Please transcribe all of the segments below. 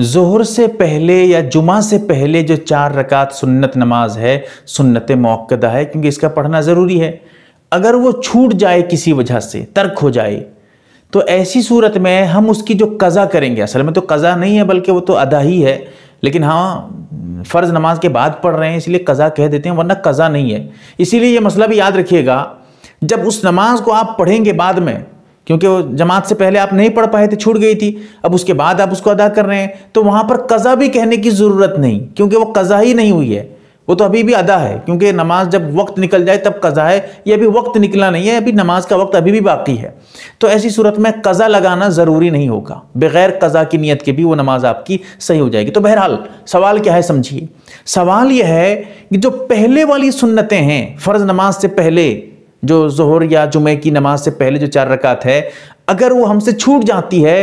जहर से पहले या जुमा से पहले जो चार रकात सुन्नत नमाज है सुन्नत मौक़दा है क्योंकि इसका पढ़ना ज़रूरी है अगर वो छूट जाए किसी वजह से तर्क हो जाए तो ऐसी सूरत में हम उसकी जो कज़ा करेंगे असल में तो कज़ा नहीं है बल्कि वो तो अदा ही है लेकिन हाँ फ़र्ज़ नमाज के बाद पढ़ रहे हैं इसलिए कज़ा कह देते हैं वरना कज़ा नहीं है इसीलिए ये मसला भी याद रखिएगा जब उस नमाज को आप पढ़ेंगे बाद में क्योंकि वो जमात से पहले आप नहीं पढ़ पाए थे छूट गई थी अब उसके बाद आप उसको अदा कर रहे हैं तो वहाँ पर कज़ा भी कहने की ज़रूरत नहीं क्योंकि वो कज़ा ही नहीं हुई है वो तो अभी भी अदा है क्योंकि नमाज जब वक्त निकल जाए तब कज़ा है ये अभी वक्त निकला नहीं है अभी नमाज का वक्त अभी भी बाकी है तो ऐसी सूरत में कज़ा लगाना ज़रूरी नहीं होगा बग़ैर कज़ा की नीयत के भी वो नमाज आपकी सही हो जाएगी तो बहरहाल सवाल क्या है समझिए सवाल यह है कि जो पहले वाली सुन्नतें हैं फ़र्ज़ नमाज से पहले जो जहर या जुमे की नमाज से पहले जो चार रकात है अगर वो हमसे छूट जाती है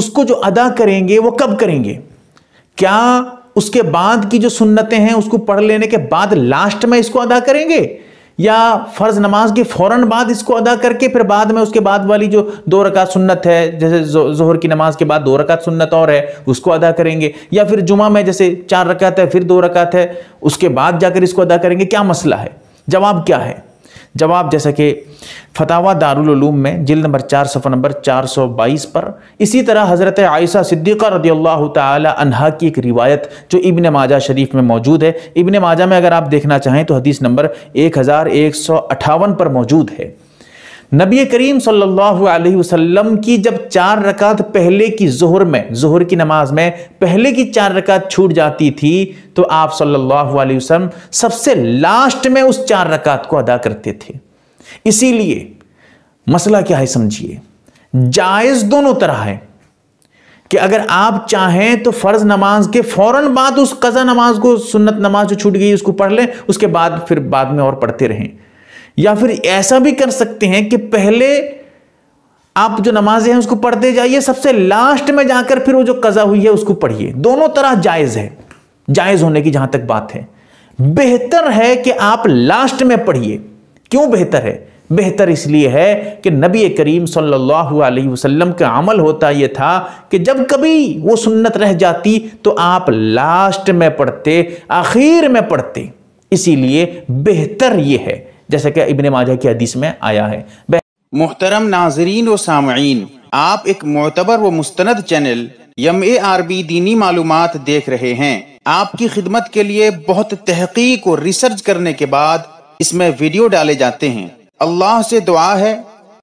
उसको जो अदा करेंगे वो कब करेंगे क्या उसके बाद की जो सुन्नतें हैं उसको पढ़ लेने के बाद लास्ट में इसको अदा करेंगे या फ़र्ज़ नमाज के फ़ौरन बाद इसको अदा करके फिर बाद में उसके बाद वाली जो दो रकात सुन्नत है जैसे जहर की नमाज के बाद दो रकात सुन्नत और है उसको अदा करेंगे या फिर जुमा में जैसे चार रकात है फिर दो रकात है उसके बाद जाकर इसको अदा करेंगे क्या मसला है जवाब क्या है जवाब जैसा कि फतावा दारूम में जिल नंबर चार सफर नंबर 422 पर इसी तरह हज़रत आयसा सिद्दीक़ा रदी अल्लाह तहा की एक रिवायत जो इबन माजा शरीफ में मौजूद है इबन माजा में अगर आप देखना चाहें तो हदीस नंबर एक पर मौजूद है नबी करीम सल्लल्लाहु अलैहि वसल्लम की जब चार रकात पहले की जोहर में जोहर की नमाज में पहले की चार रकात छूट जाती थी तो आप सल्लल्लाहु अलैहि वसल्लम सबसे लास्ट में उस चार रकात को अदा करते थे इसीलिए मसला क्या है समझिए जायज़ दोनों तरह है कि अगर आप चाहें तो फ़र्ज़ नमाज के फ़ौरन बाद उस कज़ा नमाज को सुन्नत नमाज जो छूट गई उसको पढ़ लें उसके बाद फिर बाद में और पढ़ते रहें या फिर ऐसा भी कर सकते हैं कि पहले आप जो नमाजें हैं उसको पढ़ते जाइए सबसे लास्ट में जाकर फिर वो जो कज़ा हुई है उसको पढ़िए दोनों तरह जायज़ है जायज़ होने की जहाँ तक बात है बेहतर है कि आप लास्ट में पढ़िए क्यों बेहतर है बेहतर इसलिए है कि नबी करीम सल्लल्लाहु अलैहि वसल्लम का अमल होता यह था कि जब कभी वो सुन्नत रह जाती तो आप लास्ट में पढ़ते आखिर में पढ़ते इसीलिए बेहतर ये है जैसे कि इबन माजा की हदीस में आया है मोहतरम नाजरीन व सामीन आप एक मोतबर व मुस्तनद channel M A R B दीनी मालूम देख रहे हैं आपकी खिदमत के लिए बहुत तहकीक और रिसर्च करने के बाद इसमें वीडियो डाले जाते हैं अल्लाह से दुआ है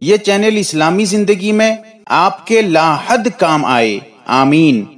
ये चैनल इस्लामी जिंदगी में आपके लाहद काम आए आमीन